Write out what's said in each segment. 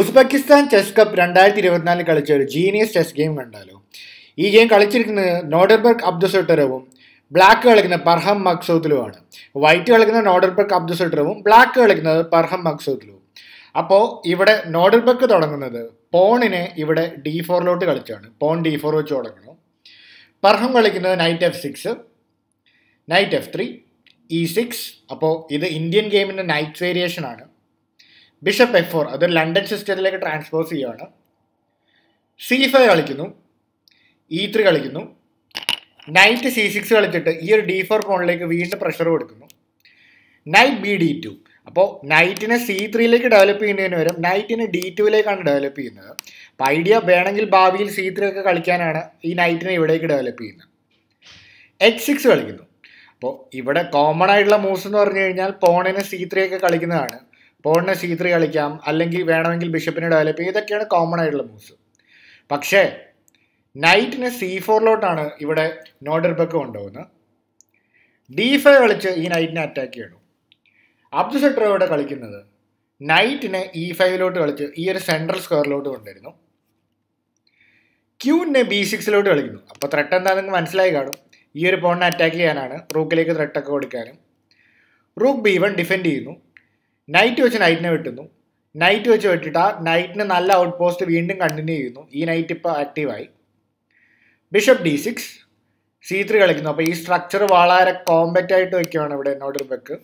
Uzbekistan chess cup രണ്ടായിരത്തി ഇരുപത്തിനാലിൽ കളിച്ച ഒരു ജീനിയസ് ചെസ് ഗെയിം കണ്ടാലോ ഈ ഗെയിം കളിച്ചിരിക്കുന്നത് നോഡർബർഗ് അബ്ദുസട്ടറവും ബ്ലാക്ക് കളിക്കുന്ന പർഹം മക്സൂത്തിലുമാണ് വൈറ്റ് കളിക്കുന്ന നോഡർബർഗ് അബ്ദുസട്ടറവും ബ്ലാക്ക് കളിക്കുന്നത് പർഹം മക്സൂത്തിലും അപ്പോൾ ഇവിടെ നോഡർബർഗ് തുടങ്ങുന്നത് പോണിനെ ഇവിടെ ഡി ഫോറിലോട്ട് കളിച്ചാണ് പോൺ ഡി ഫോർ വെച്ച് തുടങ്ങുന്നു പർഹം കളിക്കുന്നത് knight F six knight F three E six അപ്പോൾ ഇത് ഇന്ത്യൻ ഗെയിമിൻ്റെ നൈറ്റ് വേരിയേഷൻ ആണ് ബിഷപ്പ് എഫ് ഫോർ അത് ലണ്ടൻ സിസ്റ്റത്തിലേക്ക് ട്രാൻസ്പോസ് ചെയ്യുകയാണ് സി ഫൈവ് കളിക്കുന്നു ഇ e ത്രീ കളിക്കുന്നു നൈറ്റ് സി സിക്സ് കളിച്ചിട്ട് ഈ ഒരു ഡി ഫോർ പോണിലേക്ക് വീണ്ടും പ്രഷർ കൊടുക്കുന്നു നൈറ്റ് ബി ഡി ടു അപ്പോൾ നൈറ്റിനെ സി ത്രീയിലേക്ക് ഡെവലപ്പ് ചെയ്യുന്നതിന് പകരം നൈറ്റിനെ ഡി ടുവിലേക്കാണ് ഡെവലപ്പ് ചെയ്യുന്നത് അപ്പോൾ ഐഡിയ വേണമെങ്കിൽ ഭാവിയിൽ സി ത്രീ ഒക്കെ കളിക്കാനാണ് ഈ നൈറ്റിനെ ഇവിടേക്ക് ഡെവലപ്പ് ചെയ്യുന്നത് എച്ച് സിക്സ് കളിക്കുന്നു അപ്പോൾ ഇവിടെ കോമൺ ആയിട്ടുള്ള മൂവ്സ് എന്ന് പറഞ്ഞു കഴിഞ്ഞാൽ പോണിനെ സി ത്രീ ഒക്കെ കളിക്കുന്നതാണ് പോണിനെ സി ത്രീ കളിക്കാം അല്ലെങ്കിൽ വേണമെങ്കിൽ ബിഷപ്പിനെ ഡെവലപ്പ് ചെയ്യാം ഇതൊക്കെയാണ് കോമൺ ആയിട്ടുള്ള മൂവ്സ് പക്ഷേ നൈറ്റിന് സി ഫോറിലോട്ടാണ് ഇവിടെ നോഡർബക്ക് കൊണ്ടുപോകുന്നത് ഡി ഫൈവ് കളിച്ച് ഈ നൈറ്റിനെ അറ്റാക്ക് ചെയ്യണം അബ്ദുൾ സെട്ടർ ഇവിടെ കളിക്കുന്നത് നൈറ്റിനെ ഇ e ഫൈവിലോട്ട് കളിച്ച് ഈ ഒരു സെൻട്രൽ സ്ക്വയറിലോട്ട് കൊണ്ടുവരുന്നു ക്യൂവിനെ ബി സിക്സിലോട്ട് കളിക്കുന്നു അപ്പോൾ ത്രെട്ട് എന്താ നിങ്ങൾക്ക് മനസ്സിലായി കാണും ഈ ഒരു പോണിനെ അറ്റാക്ക് ചെയ്യാനാണ് റൂക്കിലേക്ക് ത്രെട്ടൊക്കെ കൊടുക്കാനും റൂക്ക് ബി വൺ ഡിഫെൻഡ് ചെയ്യുന്നു നൈറ്റ് വെച്ച് നൈറ്റിനെ വെട്ടുന്നു നൈറ്റ് വെച്ച് വെട്ടിട്ട് നൈറ്റിന് നല്ല ഔട്ട് പോസ്റ്റ് വീണ്ടും കണ്ടിന്യൂ ചെയ്യുന്നു ഈ നൈറ്റ് ഇപ്പോൾ ആക്റ്റീവായി bishop D six C three കളിക്കുന്നു അപ്പോൾ ഈ സ്ട്രക്ചർ വളരെ കോമ്പറ്റ് ആയിട്ട് വയ്ക്കുകയാണ് ഇവിടെ എന്നോട് Beck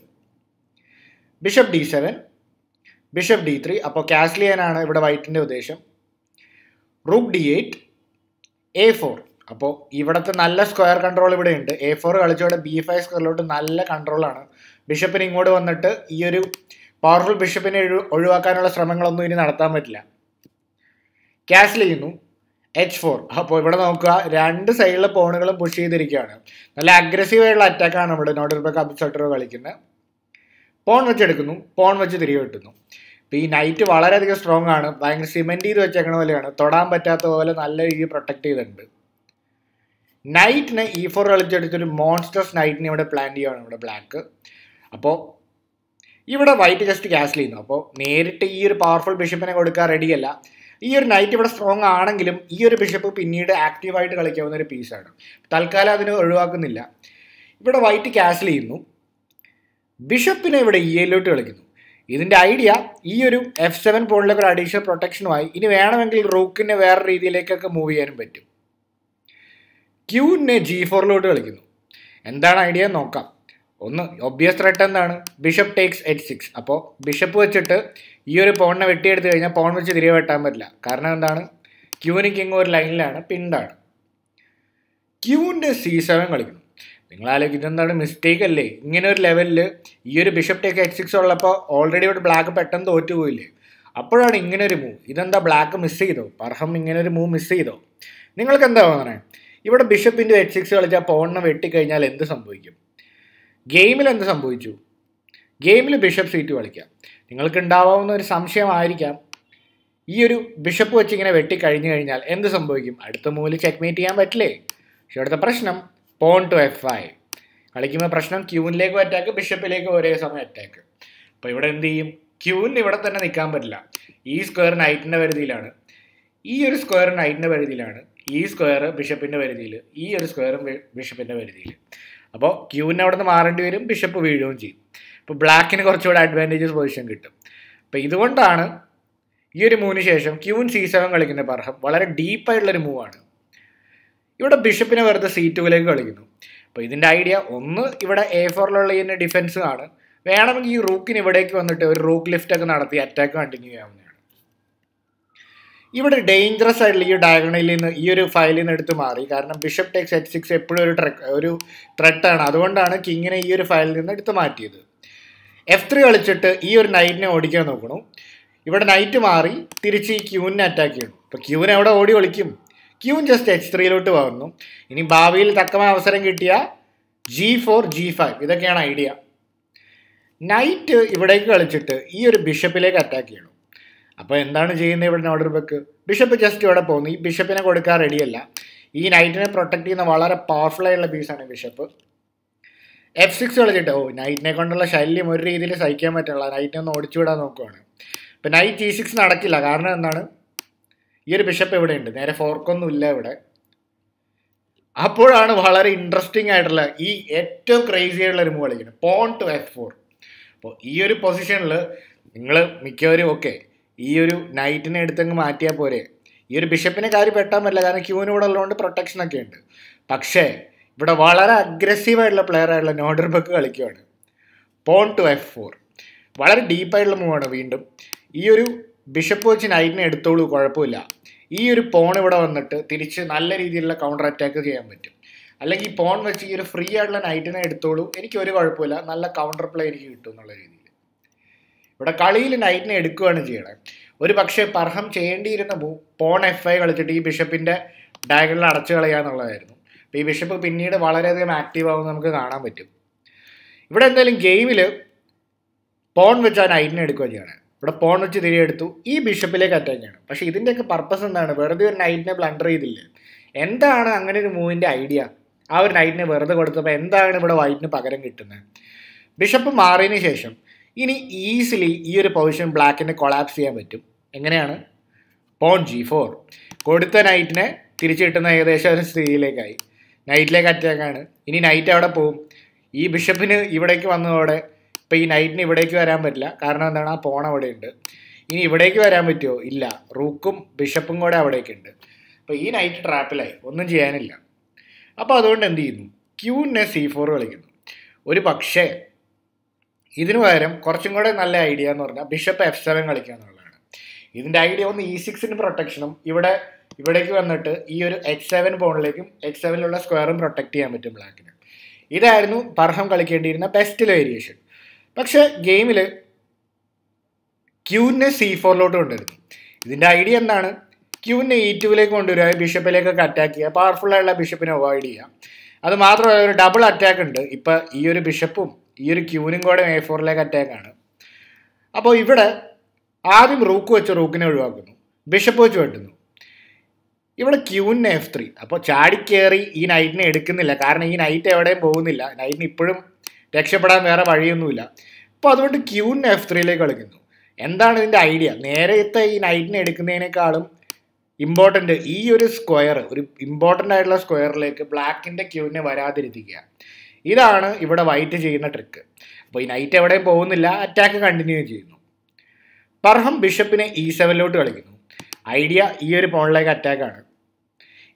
bishop D seven bishop D three അപ്പോൾ കാസ്ലിയനാണ് ഇവിടെ വൈറ്റിൻ്റെ ഉദ്ദേശം rook D eight A four അപ്പോൾ ഇവിടുത്തെ നല്ല സ്ക്വയർ കൺട്രോൾ ഇവിടെ ഉണ്ട് എ ഫോർ കളിച്ചോടെ ബി ഫൈവ് സ്ക്വയറിലോട്ട് നല്ല കൺട്രോളാണ് ബിഷപ്പിന് ഇങ്ങോട്ട് വന്നിട്ട് ഈ ഒരു പവർഫുൾ ബിഷപ്പിനെ ഒഴിവാക്കാനുള്ള ശ്രമങ്ങളൊന്നും ഇനി നടത്താൻ പറ്റില്ല ക്യാഷ് ചെയ്യുന്നു എച്ച് ഫോർ അപ്പോൾ ഇവിടെ നോക്കുക രണ്ട് സൈഡിലെ പോണുകളും പുഷ് ചെയ്തിരിക്കുകയാണ് നല്ല അഗ്രസീവായിട്ടുള്ള അറ്റാക്കാണ് നമ്മുടെ നോട്ട് ഇപ്പോൾ കബ്സട്ടർ കളിക്കുന്നത് പോൺ വെച്ചെടുക്കുന്നു പോൺ വെച്ച് തിരികെ കിട്ടുന്നു അപ്പോൾ ഈ നൈറ്റ് വളരെയധികം സ്ട്രോങ് ആണ് ഭയങ്കര സിമെൻ്റ് ചെയ്ത് വെച്ചേക്കണ പോലെയാണ് തൊടാൻ പറ്റാത്ത പോലെ നല്ല രീതിയിൽ പ്രൊട്ടക്ട് ചെയ്തിട്ടുണ്ട് നൈറ്റിന് ഇ ഫോർ കളിച്ചെടുത്തൊരു മോൺസ്റ്റേഴ്സ് നൈറ്റിന് ഇവിടെ പ്ലാൻ ചെയ്യുകയാണ് ഇവിടെ ബ്ലാക്ക് അപ്പോൾ ഇവിടെ വൈറ്റ് ജസ്റ്റ് ക്യാസ്റ്റ് ചെയ്യുന്നു അപ്പോൾ നേരിട്ട് ഈ ഒരു പവർഫുൾ ബിഷപ്പിനെ കൊടുക്കാൻ റെഡിയല്ല ഈ ഒരു നൈറ്റ് ഇവിടെ സ്ട്രോങ് ആണെങ്കിലും ഈ ഒരു ബിഷപ്പ് പിന്നീട് ആക്റ്റീവായിട്ട് കളിക്കാവുന്ന ഒരു പീസാണ് തൽക്കാലം അതിന് ഒഴിവാക്കുന്നില്ല ഇവിടെ വൈറ്റ് ക്യാസ്റ്റ് ചെയ്യുന്നു ബിഷപ്പിനെ ഇവിടെ ഇ e കളിക്കുന്നു ഇതിൻ്റെ ഐഡിയ ഈ ഒരു എഫ് സെവൻ പോണിലൊക്കെ ഒരു അഡീഷണൽ പ്രൊട്ടക്ഷനുമായി ഇനി വേണമെങ്കിൽ റൂക്കിനെ വേറെ രീതിയിലേക്കൊക്കെ മൂവ് ചെയ്യാനും പറ്റും ക്യൂവിനെ ജി ഫോറിലോട്ട് കളിക്കുന്നു എന്താണ് ഐഡിയ നോക്കാം ഒന്ന് ഒബ്വിയസ് ത്രെട്ട് എന്താണ് ബിഷപ്പ് ടേക്സ് എച്ച് സിക്സ് അപ്പോൾ ബിഷപ്പ് വെച്ചിട്ട് ഈ ഒരു പോണിനെ വെട്ടിയെടുത്ത് കഴിഞ്ഞാൽ പോൺ വെച്ച് തിരികെ വെട്ടാൻ പറ്റില്ല കാരണം എന്താണ് ക്യൂവിന് കിങ് ഒരു ലൈനിലാണ് പിണ്ടാണ് ക്യൂവിൻ്റെ സി സെവൻ കളിക്കണം നിങ്ങൾ ആലോചിക്കും ഇതെന്താണ് മിസ്റ്റേക്ക് അല്ലേ ഇങ്ങനെ ഒരു ലെവലിൽ ഈ ഒരു ബിഷപ്പ് ടേക്ക് എച്ച് സിക്സ് ഉള്ളപ്പോൾ ഓൾറെഡി ഇവിടെ ബ്ലാക്ക് പെട്ടെന്ന് തോറ്റു പോയില്ലേ അപ്പോഴാണ് ഇങ്ങനെ ഒരു മൂവ് ഇതെന്താ ബ്ലാക്ക് മിസ് ചെയ്തോ പർഹം ഇങ്ങനെ ഒരു മൂവ് മിസ് ചെയ്തോ നിങ്ങൾക്ക് എന്താ തോന്നണേ ഇവിടെ ബിഷപ്പിൻ്റെ എച്ച് സിക്സ് കളിച്ചാൽ പോണിനെ വെട്ടിക്കഴിഞ്ഞാൽ എന്ത് സംഭവിക്കും ഗെയിമിൽ എന്ത് സംഭവിച്ചു ഗെയിമിൽ ബിഷപ്പ് സീറ്റ് കളിക്കാം നിങ്ങൾക്ക് ഉണ്ടാവാവുന്ന ഒരു സംശയമായിരിക്കാം ഈ ഒരു ബിഷപ്പ് വെച്ച് ഇങ്ങനെ വെട്ടി കഴിഞ്ഞു കഴിഞ്ഞാൽ എന്ത് സംഭവിക്കും അടുത്ത മൂവിൽ ചെക്ക്മേറ്റ് ചെയ്യാൻ പറ്റില്ലേ പക്ഷെ ഇവിടുത്തെ പ്രശ്നം പോൺ ടു എഫ് ഫൈവ് കളിക്കുമ്പോൾ പ്രശ്നം ക്യൂവിനിലേക്കും അറ്റാക്ക് ബിഷപ്പിലേക്കും ഒരേ സമയം അറ്റാക്ക് അപ്പോൾ ഇവിടെ എന്ത് ചെയ്യും ക്യൂവിന് ഇവിടെ തന്നെ നിൽക്കാൻ പറ്റില്ല ഈ സ്ക്വയർ നൈറ്റിൻ്റെ പരിധിയിലാണ് ഈ ഒരു സ്ക്വയർ നൈറ്റിൻ്റെ പരിധിയിലാണ് ഈ സ്ക്വയർ ബിഷപ്പിൻ്റെ പരിധിയിൽ ഈ ഒരു സ്ക്വയറും ബിഷപ്പിൻ്റെ പരിധിയിൽ അപ്പോൾ ക്യൂവിന് അവിടെ നിന്ന് മാറേണ്ടി വരും ബിഷപ്പ് വീഴുകയും ചെയ്യും അപ്പോൾ ബ്ലാക്കിന് കുറച്ചുകൂടെ അഡ്വാൻറ്റേജസ് പൊസിഷൻ കിട്ടും അപ്പോൾ ഇതുകൊണ്ടാണ് ഈ ഒരു മൂവിന് ശേഷം ക്യൂൻ സി സെവൻ കളിക്കുന്ന പർഹം വളരെ ഡീപ്പായിട്ടുള്ളൊരു മൂവാണ് ഇവിടെ ബിഷപ്പിനെ വെറുതെ സി ടുവിലേക്ക് കളിക്കുന്നു അപ്പോൾ ഇതിൻ്റെ ഐഡിയ ഒന്ന് ഇവിടെ എ ഫോറിലുള്ള ഈ ഡിഫൻസ് ആണ് വേണമെങ്കിൽ ഈ റൂക്കിന് ഇവിടേക്ക് വന്നിട്ട് ഒരു റൂക്ക് ലിഫ്റ്റ് ഒക്കെ നടത്തി അറ്റാക്ക് കണ്ടിന്യൂ ചെയ്യാവുന്നതാണ് ഇവിടെ ഡേഞ്ചറസ് ആയിട്ടുള്ള ഈ ഡയഗണയിൽ നിന്ന് ഈ ഒരു ഫയലിൽ നിന്ന് എടുത്ത് മാറി കാരണം ബിഷപ്പ് ടേക്സ് എച്ച് സിക്സ് എപ്പോഴും ഒരു ട്രെക്ക് ഒരു ത്രെട്ടാണ് അതുകൊണ്ടാണ് കിങ്ങിനെ ഈ ഒരു ഫയലിൽ നിന്ന് എടുത്ത് മാറ്റിയത് എഫ് ത്രീ കളിച്ചിട്ട് ഈ ഒരു നൈറ്റിനെ ഓടിക്കാൻ നോക്കണു ഇവിടെ നൈറ്റ് മാറി തിരിച്ച് ഈ ക്യൂവിനെ അറ്റാക്ക് ചെയ്യണം അപ്പോൾ ക്യൂവിനെ അവിടെ ഓടി ഒളിക്കും ക്യൂൻ ജസ്റ്റ് എച്ച് ത്രീയിലോട്ട് വന്നു ഇനി ഭാവിയിൽ തക്കമായ അവസരം കിട്ടിയ ജി ഫോർ ജി ഫൈവ് ഇതൊക്കെയാണ് ഐഡിയ നൈറ്റ് ഇവിടേക്ക് കളിച്ചിട്ട് ഈ ഒരു ബിഷപ്പിലേക്ക് അറ്റാക്ക് ചെയ്യണം അപ്പോൾ എന്താണ് ചെയ്യുന്നത് ഇവിടെ നോഡർബക്ക് ബിഷപ്പ് ജസ്റ്റ് ഇവിടെ പോകുന്നു ഈ ബിഷപ്പിനെ കൊടുക്കാൻ റെഡിയല്ല ഈ നൈറ്റിനെ പ്രൊട്ടക്ട് ചെയ്യുന്ന വളരെ പവർഫുള്ളായുള്ള പീസാണ് ബിഷപ്പ് എഫ് സിക്സ് കളിച്ചിട്ട് ഓ നൈറ്റിനെ കൊണ്ടുള്ള ശല്യം ഒരു രീതിയിൽ സഹിക്കാൻ പറ്റില്ല നൈറ്റിനെ ഒന്ന് ഓടിച്ചുവിടാൻ നോക്കുവാണ് ഇപ്പം നൈറ്റ് ഈ സിക്സ് നടക്കില്ല കാരണം എന്താണ് ഈ ഒരു ബിഷപ്പ് ഇവിടെ ഉണ്ട് നേരെ ഫോർക്കൊന്നുമില്ല ഇവിടെ അപ്പോഴാണ് വളരെ ഇൻട്രസ്റ്റിംഗ് ആയിട്ടുള്ള ഈ ഏറ്റവും ക്രേസി ആയിട്ടുള്ള ഒരു മൂവ് കളിക്കുന്നത് പോൺ ടു എഫ് ഫോർ അപ്പോൾ ഈ ഒരു പൊസിഷനിൽ നിങ്ങൾ മിക്കവരും ഓക്കെ ഈ ഒരു നൈറ്റിനെ എടുത്തങ്ങ് മാറ്റിയാൽ പോരെ ഈ ഒരു ബിഷപ്പിനെ കാര്യം പെട്ടാൻ പറ്റില്ല കാരണം ക്യൂവിന് കൂടെ ഉള്ളതുകൊണ്ട് പ്രൊട്ടക്ഷൻ ഒക്കെ ഉണ്ട് പക്ഷേ ഇവിടെ വളരെ അഗ്രസീവായിട്ടുള്ള പ്ലെയറായുള്ള നോഡർബക്ക് കളിക്കുകയാണ് പോൺ ടു എഫ് ഫോർ വളരെ ഡീപ്പായിട്ടുള്ള മൂവാണ് വീണ്ടും ഈ ഒരു ബിഷപ്പ് വെച്ച് നൈറ്റിനെ എടുത്തോളൂ കുഴപ്പമില്ല ഈ ഒരു പോൺ ഇവിടെ വന്നിട്ട് തിരിച്ച് നല്ല രീതിയിലുള്ള കൗണ്ടർ അറ്റാക്ക് ചെയ്യാൻ പറ്റും അല്ലെങ്കിൽ ഈ പോൺ വെച്ച് ഈ ഒരു ഫ്രീ ആയിട്ടുള്ള നൈറ്റിനെ എടുത്തോളൂ എനിക്ക് ഒരു കുഴപ്പമില്ല നല്ല കൗണ്ടർ പ്ലേ എനിക്ക് കിട്ടും എന്നുള്ള രീതി ഇവിടെ കളിയിൽ നൈറ്റിനെ എടുക്കുകയാണ് ചെയ്യണത് ഒരു പക്ഷേ പർഹം ചെയ്യേണ്ടിയിരുന്ന പോൺ എഫ് ഐ കളിച്ചിട്ട് ഈ ബിഷപ്പിൻ്റെ ഡയഗണൽ അടച്ചു കളയുക എന്നുള്ളതായിരുന്നു ഈ ബിഷപ്പ് പിന്നീട് വളരെയധികം ആക്റ്റീവ് ആകുമെന്ന് നമുക്ക് കാണാൻ പറ്റും ഇവിടെ എന്തായാലും ഗെയിമിൽ പോൺ വെച്ച് ആ നൈറ്റിനെ എടുക്കുക ചെയ്യണം ഇവിടെ പോൺ വെച്ച് എടുത്തു ഈ ബിഷപ്പിലേക്ക് അറ്റാക്ക് ചെയ്യണം പക്ഷേ ഇതിൻ്റെയൊക്കെ പർപ്പസ് എന്താണ് വെറുതെ ഒരു നൈറ്റിനെ ബ്ലണ്ടർ ചെയ്തില്ല എന്താണ് അങ്ങനെ ഒരു മൂവിൻ്റെ ഐഡിയ ആ ഒരു നൈറ്റിനെ വെറുതെ കൊടുത്തപ്പോൾ എന്താണ് ഇവിടെ വൈറ്റിന് പകരം കിട്ടുന്നത് ബിഷപ്പ് മാറിയതിന് ശേഷം ഇനി ഈസിലി ഈ ഒരു പൊസിഷൻ ബ്ലാക്കിനെ കൊളാപ്സ് ചെയ്യാൻ പറ്റും എങ്ങനെയാണ് പോൺ ജി ഫോർ കൊടുത്ത നൈറ്റിനെ തിരിച്ചു കിട്ടുന്ന ഏകദേശം ഒരു സ്ത്രീയിലേക്കായി നൈറ്റിലേക്ക് അറ്റാക്കാണ് ഇനി നൈറ്റ് അവിടെ പോവും ഈ ബിഷപ്പിന് ഇവിടേക്ക് വന്നതോടെ ഇപ്പം ഈ നൈറ്റിന് ഇവിടേക്ക് വരാൻ പറ്റില്ല കാരണം എന്താണ് ആ പോൺ അവിടെ ഉണ്ട് ഇനി ഇവിടേക്ക് വരാൻ പറ്റുമോ ഇല്ല റൂക്കും ബിഷപ്പും കൂടെ അവിടേക്കുണ്ട് അപ്പോൾ ഈ നൈറ്റ് ട്രാപ്പിലായി ഒന്നും ചെയ്യാനില്ല അപ്പോൾ അതുകൊണ്ട് എന്ത് ചെയ്യുന്നു ക്യൂനെ സി ഫോർ കളിക്കുന്നു ഒരു പക്ഷേ ഇതിനു പകരം കുറച്ചും കൂടെ നല്ല ഐഡിയ എന്ന് പറഞ്ഞാൽ ബിഷപ്പ് എഫ് സെവൻ കളിക്കുക എന്നുള്ളതാണ് ഇതിൻ്റെ ഐഡിയ ഒന്ന് ഇ സിക്സിന് പ്രൊട്ടക്ഷനും ഇവിടെ ഇവിടേക്ക് വന്നിട്ട് ഈ ഒരു എക്സ് സെവൻ പോണിലേക്കും എക്സ് സെവനിലുള്ള സ്ക്വയറും പ്രൊട്ടക്ട് ചെയ്യാൻ പറ്റും ബ്ലാക്കിന് ഇതായിരുന്നു പർഹം കളിക്കേണ്ടിയിരുന്ന ബെസ്റ്റ് വേരിയേഷൻ പക്ഷേ ഗെയിമിൽ ക്യൂവിനെ സി ഫോറിലോട്ട് കൊണ്ടുവരുന്നു ഇതിൻ്റെ ഐഡിയ എന്താണ് ക്യൂവിനെ ഇ e ടുവിലേക്ക് കൊണ്ടുവരിക ബിഷപ്പിലേക്കൊക്കെ അറ്റാക്ക് ചെയ്യുക പവർഫുള്ളായുള്ള ബിഷപ്പിനെ അവോയ്ഡ് ചെയ്യുക അത് മാത്രമല്ല ഒരു ഡബിൾ അറ്റാക്ക് ഉണ്ട് ഇപ്പം ഈ ഒരു ബിഷപ്പും ഈ ഒരു ക്യൂനും കൂടെ എ ഫോറിലേക്ക് ആണ് അപ്പോൾ ഇവിടെ ആദ്യം റൂക്ക് വെച്ച് റൂക്കിനെ ഒഴിവാക്കുന്നു ബിഷപ്പ് വെച്ച് വെട്ടുന്നു ഇവിടെ ക്യൂവിന് എഫ് ത്രീ അപ്പോൾ ചാടിക്കേറി ഈ നൈറ്റിനെ എടുക്കുന്നില്ല കാരണം ഈ നൈറ്റ് എവിടെയും പോകുന്നില്ല നൈറ്റിന് ഇപ്പോഴും രക്ഷപ്പെടാൻ വേറെ വഴിയൊന്നുമില്ല അപ്പോൾ അതുകൊണ്ട് ക്യൂവിന് എഫ് ത്രീയിലേക്ക് കളിക്കുന്നു എന്താണ് ഇതിൻ്റെ ഐഡിയ നേരത്തെ ഈ നൈറ്റിനെ എടുക്കുന്നതിനേക്കാളും ഇമ്പോർട്ടൻ്റ് ഈ ഒരു സ്ക്വയർ ഒരു ഇമ്പോർട്ടൻ്റ് ആയിട്ടുള്ള സ്ക്വയറിലേക്ക് ബ്ലാക്കിൻ്റെ ക്യൂവിനെ വരാതിരിക്കുക ഇതാണ് ഇവിടെ വൈറ്റ് ചെയ്യുന്ന ട്രിക്ക് അപ്പോൾ ഈ നൈറ്റ് എവിടെയും പോകുന്നില്ല അറ്റാക്ക് കണ്ടിന്യൂ ചെയ്യുന്നു പർഹം ബിഷപ്പിനെ ഈ സെവനിലോട്ട് കളിക്കുന്നു ഐഡിയ ഈ ഒരു പോണിലേക്ക് അറ്റാക്കാണ്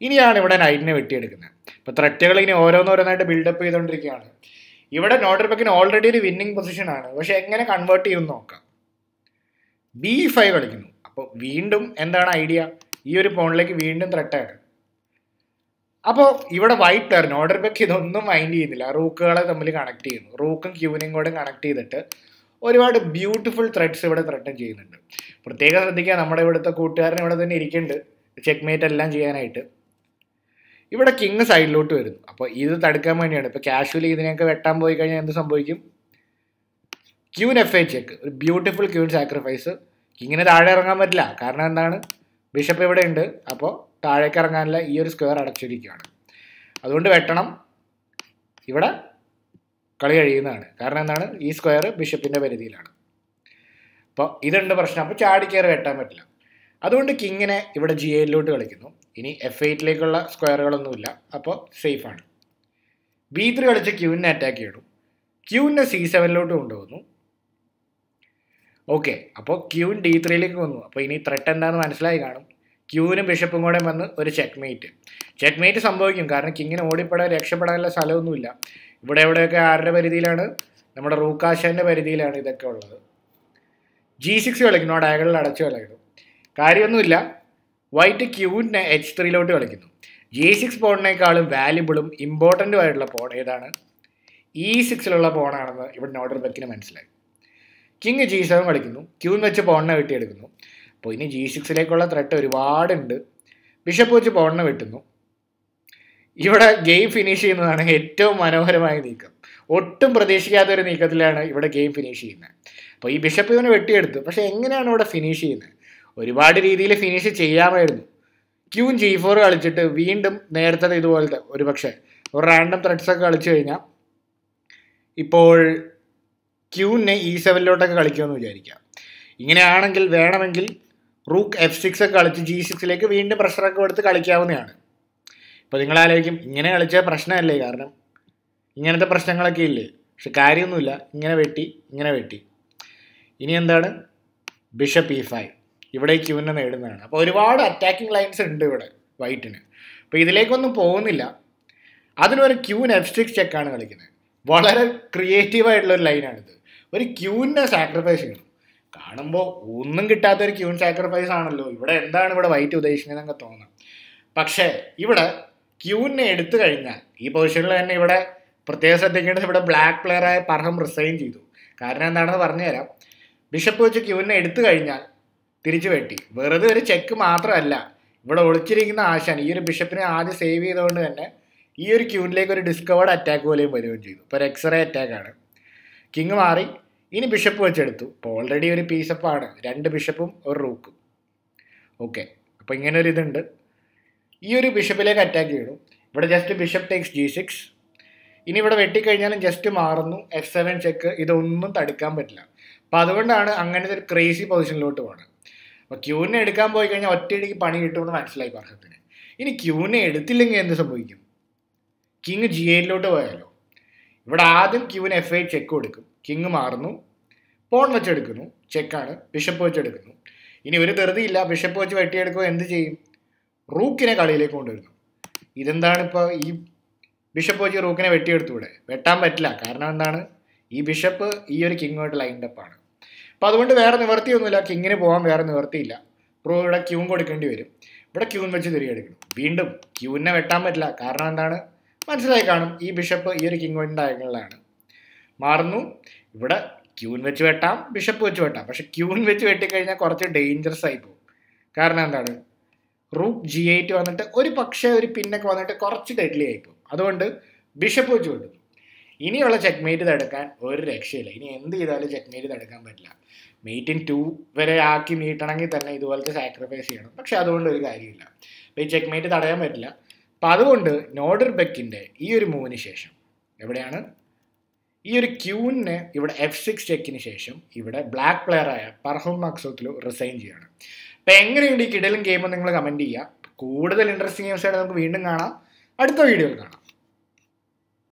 ഇനിയാണ് ഇവിടെ നൈറ്റിനെ വെട്ടിയെടുക്കുന്നത് ഇപ്പോൾ ത്രെറ്റുകൾ ഇനി ഓരോന്നോരോന്നായിട്ട് ബിൽഡപ്പ് ചെയ്തുകൊണ്ടിരിക്കുകയാണ് ഇവിടെ നോട്ടർബക്കിന് ഓൾറെഡി ഒരു വിന്നിങ് പൊസിഷനാണ് പക്ഷേ എങ്ങനെ കൺവേർട്ട് ചെയ്യുമെന്ന് നോക്കാം ബി ഫൈവ് കളിക്കുന്നു അപ്പോൾ വീണ്ടും എന്താണ് ഐഡിയ ഈ ഒരു പോണിലേക്ക് വീണ്ടും ത്രട്ടാണ് അപ്പോൾ ഇവിടെ വൈറ്റ് ടേൺ ഓർഡർ ബെക്ക് ഇതൊന്നും മൈൻഡ് ചെയ്യുന്നില്ല റൂക്കുകളെ തമ്മിൽ കണക്ട് ചെയ്യുന്നു റൂക്കും ക്യൂനും കൂടെ കണക്ട് ചെയ്തിട്ട് ഒരുപാട് ബ്യൂട്ടിഫുൾ ത്രെഡ്സ് ഇവിടെ ത്രെട്ടൻ ചെയ്യുന്നുണ്ട് പ്രത്യേകം ശ്രദ്ധിക്കുക നമ്മുടെ ഇവിടുത്തെ കൂട്ടുകാരൻ ഇവിടെ തന്നെ ഇരിക്കുന്നുണ്ട് ചെക്ക്മേറ്റ് എല്ലാം ചെയ്യാനായിട്ട് ഇവിടെ കിങ് സൈഡിലോട്ട് വരുന്നു അപ്പോൾ ഇത് തടുക്കാൻ വേണ്ടിയാണ് ഇപ്പോൾ കാഷ്വലി ഇതിനെയൊക്കെ വെട്ടാൻ പോയി കഴിഞ്ഞാൽ എന്ത് സംഭവിക്കും ക്യൂൻ എഫ് എ ചെക്ക് ഒരു ബ്യൂട്ടിഫുൾ ക്യൂൻ സാക്രിഫൈസ് കിങ്ങിന് താഴെ ഇറങ്ങാൻ പറ്റില്ല കാരണം എന്താണ് ബിഷപ്പ് ഇവിടെ ഉണ്ട് അപ്പോൾ താഴേക്ക് ഇറങ്ങാനുള്ള ഈ ഒരു സ്ക്വയർ അടച്ചിരിക്കുകയാണ് അതുകൊണ്ട് വെട്ടണം ഇവിടെ കളി കഴിയുന്നതാണ് കാരണം എന്താണ് ഈ സ്ക്വയർ ബിഷപ്പിൻ്റെ പരിധിയിലാണ് അപ്പോൾ ഇതുണ്ട് പ്രശ്നം അപ്പോൾ ചാടി കയറി വെട്ടാൻ പറ്റില്ല അതുകൊണ്ട് കിങ്ങിനെ ഇവിടെ ജി എയിലോട്ട് കളിക്കുന്നു ഇനി എഫ് എയ്റ്റിലേക്കുള്ള സ്ക്വയറുകളൊന്നുമില്ല അപ്പോൾ സേഫാണ് ബി ത്രീ കളിച്ച് ക്യൂവിനെ അറ്റാക്ക് ചെയ്തു ക്യൂവിനെ സി സെവനിലോട്ട് കൊണ്ടുവന്നു ഓക്കെ അപ്പോൾ ക്യൂൻ ഡി ത്രീയിലേക്ക് വന്നു അപ്പോൾ ഇനി ത്രെട്ട് എന്താണെന്ന് മനസ്സിലായി കാണും ക്യൂവിനും ബിഷപ്പും കൂടെ വന്ന് ഒരു ചെക്ക്മേറ്റ് ചെക്ക്മേറ്റ് സംഭവിക്കും കാരണം കിങ്ങിന് ഓടിപ്പെടാൻ രക്ഷപ്പെടാനുള്ള സ്ഥലമൊന്നുമില്ല ഇവിടെ എവിടെയൊക്കെ ആരുടെ പരിധിയിലാണ് നമ്മുടെ റൂക്കാശൻ്റെ പരിധിയിലാണ് ഇതൊക്കെ ഉള്ളത് ജി സിക്സ് കളിക്കുന്നു ആ അടച്ചു കളിക്കുന്നു കാര്യമൊന്നുമില്ല വൈറ്റ് ക്യൂവിൻ്റെ എച്ച് ത്രീയിലോട്ട് കളിക്കുന്നു ജി സിക്സ് പോണിനേക്കാളും വാല്യുബിളും ഇമ്പോർട്ടൻ്റും ആയിട്ടുള്ള പോൺ ഏതാണ് ഇ സിക്സിലുള്ള പോണാണെന്ന് ഇവിടെ നോർഡർ ബെക്കിന് മനസ്സിലായി കിങ് ജി സെവൻ കളിക്കുന്നു ക്യൂൻ വെച്ച് പോണിനെ വെട്ടിയെടുക്കുന്നു അപ്പോൾ ഇനി ജി സിക്സിലേക്കുള്ള ത്രെട്ട് ഒരുപാടുണ്ട് ബിഷപ്പ് വെച്ച് പോണിന് വെട്ടുന്നു ഇവിടെ ഗെയിം ഫിനിഷ് ചെയ്യുന്നതാണ് ഏറ്റവും മനോഹരമായ നീക്കം ഒട്ടും പ്രതീക്ഷിക്കാത്ത ഒരു നീക്കത്തിലാണ് ഇവിടെ ഗെയിം ഫിനിഷ് ചെയ്യുന്നത് അപ്പോൾ ഈ ബിഷപ്പ് ഇവനെ വെട്ടിയെടുത്തു പക്ഷേ എങ്ങനെയാണ് ഇവിടെ ഫിനിഷ് ചെയ്യുന്നത് ഒരുപാട് രീതിയിൽ ഫിനിഷ് ചെയ്യാമായിരുന്നു ക്യൂൻ ജി ഫോർ കളിച്ചിട്ട് വീണ്ടും നേരത്തെ ഇതുപോലത്തെ ഒരു പക്ഷേ ഒരു റാൻഡം ത്രെഡ്സ് ഒക്കെ കളിച്ചു കഴിഞ്ഞാൽ ഇപ്പോൾ ക്യൂനെ ഈ e സെവനിലോട്ടൊക്കെ കളിക്കുമെന്ന് വിചാരിക്കാം ഇങ്ങനെയാണെങ്കിൽ വേണമെങ്കിൽ റൂക്ക് എഫ് സിക്സ് ഒക്കെ കളിച്ച് ജി സിക്സിലേക്ക് വീണ്ടും പ്രഷറൊക്കെ എടുത്ത് കളിക്കാവുന്നതാണ് ഇപ്പോൾ നിങ്ങൾ ആലോചിക്കും ഇങ്ങനെ കളിച്ചാൽ പ്രശ്നമല്ലേ കാരണം ഇങ്ങനത്തെ പ്രശ്നങ്ങളൊക്കെ ഇല്ലേ പക്ഷെ കാര്യമൊന്നുമില്ല ഇങ്ങനെ വെട്ടി ഇങ്ങനെ വെട്ടി ഇനി എന്താണ് ബിഷപ്പ് ഇ ഫൈവ് ഇവിടെ ക്യൂനെ നേടുന്നതാണ് അപ്പോൾ ഒരുപാട് അറ്റാക്കിംഗ് ലൈൻസ് ഉണ്ട് ഇവിടെ വൈറ്റിന് അപ്പോൾ ഇതിലേക്കൊന്നും പോകുന്നില്ല അതിനൊരു ക്യൂൻ എഫ് സിക്സ് ചെക്കാണ് കളിക്കുന്നത് വളരെ ക്രിയേറ്റീവായിട്ടുള്ള ഒരു ലൈനാണിത് ഒരു ക്യൂനെ സാക്രിഫൈസ് ചെയ്യണം കാണുമ്പോൾ ഒന്നും കിട്ടാത്തൊരു ക്യൂൻ സാക്രിഫൈസ് ആണല്ലോ ഇവിടെ എന്താണ് ഇവിടെ വൈറ്റ് ഉദ്ദേശിക്കുന്നതെന്നൊക്കെ തോന്നുന്നത് പക്ഷേ ഇവിടെ ക്യൂവിനെ എടുത്തു കഴിഞ്ഞാൽ ഈ പൊസിഷനിൽ തന്നെ ഇവിടെ പ്രത്യേകം ശ്രദ്ധിക്കേണ്ടത് ഇവിടെ ബ്ലാക്ക് പ്ലെയറായ പർഹം റിസൈൻ ചെയ്തു കാരണം എന്താണെന്ന് പറഞ്ഞുതരാം ബിഷപ്പ് വെച്ച് ക്യൂവിനെ എടുത്തു കഴിഞ്ഞാൽ തിരിച്ചു വെട്ടി വെറുതെ ഒരു ചെക്ക് മാത്രമല്ല ഇവിടെ ഒളിച്ചിരിക്കുന്ന ആശാൻ ഈ ഒരു ബിഷപ്പിനെ ആദ്യം സേവ് ചെയ്തുകൊണ്ട് തന്നെ ഈ ഒരു ക്യൂവിനിലേക്ക് ഒരു ഡിസ്കവേർഡ് അറ്റാക്ക് പോലെയും വരികയും ചെയ്തു ഇപ്പോൾ ഒരു എക്സ്റേ അറ്റാക്കാണ് കിങ് മാറി ഇനി ബിഷപ്പ് വെച്ചെടുത്തു ഇപ്പോൾ ഓൾറെഡി ഒരു പീസപ്പാണ് രണ്ട് ബിഷപ്പും ഒരു റൂക്കും ഓക്കെ അപ്പോൾ ഇങ്ങനെ ഒരു ഇതുണ്ട് ഈ ഒരു ബിഷപ്പിലേക്ക് അറ്റാക്ക് ചെയ്യണം ഇവിടെ just bishop takes G six ഇനി ഇവിടെ വെട്ടിക്കഴിഞ്ഞാലും ജസ്റ്റ് മാറുന്നു എഫ് സെവൻ ചെക്ക് ഇതൊന്നും തടുക്കാൻ പറ്റില്ല അപ്പോൾ അതുകൊണ്ടാണ് അങ്ങനത്തെ ഒരു ക്രേസി പൊസിഷനിലോട്ട് പോകുന്നത് അപ്പോൾ ക്യൂവിനെ എടുക്കാൻ പോയി കഴിഞ്ഞാൽ ഒറ്റയടിക്ക് പണി കിട്ടുമെന്ന് മനസ്സിലായി പാർഹത്തിന് ഇനി ക്യൂവിനെ എടുത്തില്ലെങ്കിൽ എന്ത് സംഭവിക്കും കിങ് ജി എയിലോട്ട് പോയാലോ ഇവിടെ ആദ്യം ക്യൂവിന് എഫ് ഐ ചെക്ക് കൊടുക്കും കിങ് മാറുന്നു പോൺ വെച്ചെടുക്കുന്നു ചെക്കാണ് ബിഷപ്പ് വെച്ചെടുക്കുന്നു ഇനി ഒരു ധൃതിയില്ല ബിഷപ്പ് വെച്ച് വെട്ടിയെടുക്കുമ്പോൾ എന്ത് ചെയ്യും റൂക്കിനെ കളിയിലേക്ക് കൊണ്ടുവരുന്നു ഇതെന്താണ് ഇപ്പോൾ ഈ ബിഷപ്പ് വെച്ച് റൂക്കിനെ വെട്ടിയെടുത്തൂടെ വെട്ടാൻ പറ്റില്ല കാരണം എന്താണ് ഈ ബിഷപ്പ് ഈ ഒരു കിങ്ങുമായിട്ട് ലൈൻഡപ്പാണ് അപ്പോൾ അതുകൊണ്ട് വേറെ നിവർത്തിയൊന്നുമില്ല കിങ്ങിന് പോകാൻ വേറെ നിവർത്തിയില്ല പ്രൂ ഇവിടെ ക്യൂൻ കൊടുക്കേണ്ടി വരും ഇവിടെ ക്യൂൻ വെച്ച് തിരികെടുക്കണം വീണ്ടും ക്യൂവിനെ വെട്ടാൻ പറ്റില്ല കാരണം എന്താണ് മനസ്സിലായി കാണും ഈ ബിഷപ്പ് ഈ ഒരു കിങ്ങോയിൻ്റെ ആംഗിളിലാണ് മാറുന്നു ഇവിടെ ക്യൂൻ വെച്ച് വെട്ടാം ബിഷപ്പ് വെച്ച് വെട്ടാം പക്ഷെ ക്യൂൻ വെച്ച് വെട്ടിക്കഴിഞ്ഞാൽ കുറച്ച് ഡേഞ്ചറസ് ആയി പോകും കാരണം എന്താണ് റൂക്ക് ജി എയ്റ്റ് വന്നിട്ട് ഒരു പക്ഷേ ഒരു പിന്നൊക്കെ വന്നിട്ട് കുറച്ച് ഡെഡ്ലി ആയി പോകും അതുകൊണ്ട് ബിഷപ്പ് വെച്ച് വെട്ടുന്നു ഇനിയുള്ള ചെക്ക്മേറ്റ് തടുക്കാൻ ഒരു രക്ഷയില്ല ഇനി എന്ത് ചെയ്താലും ചെക്ക്മേറ്റ് തടുക്കാൻ പറ്റില്ല മെയ്റ്റിൻ ടു വരെ ആക്കി നീട്ടണമെങ്കിൽ തന്നെ ഇതുപോലത്തെ സാക്രിഫൈസ് ചെയ്യണം പക്ഷെ അതുകൊണ്ട് ഒരു കാര്യമില്ല അപ്പോൾ ഈ ചെക്ക്മേറ്റ് തടയാൻ പറ്റില്ല അപ്പം അതുകൊണ്ട് നോഡർ ബെക്കിൻ്റെ ഈ ഒരു മൂവിന് ശേഷം എവിടെയാണ് ഈ ഒരു ക്യൂവിന് ഇവിടെ എഫ് സിക്സ് ചെക്കിന് ശേഷം ഇവിടെ ബ്ലാക്ക് പ്ലെയറായ പർഹോം മാക്സോത്തിലു റിസൈൻ ചെയ്യാണ് അപ്പോൾ എങ്ങനെയുണ്ട് ഈ കിടലും ഗെയിം നിങ്ങൾ കമൻറ്റ് ചെയ്യുക കൂടുതൽ ഇൻട്രസ്റ്റിംഗ് ഗെയിംസ് ആയിട്ട് നമുക്ക് വീണ്ടും കാണാം അടുത്ത വീഡിയോയിൽ കാണാം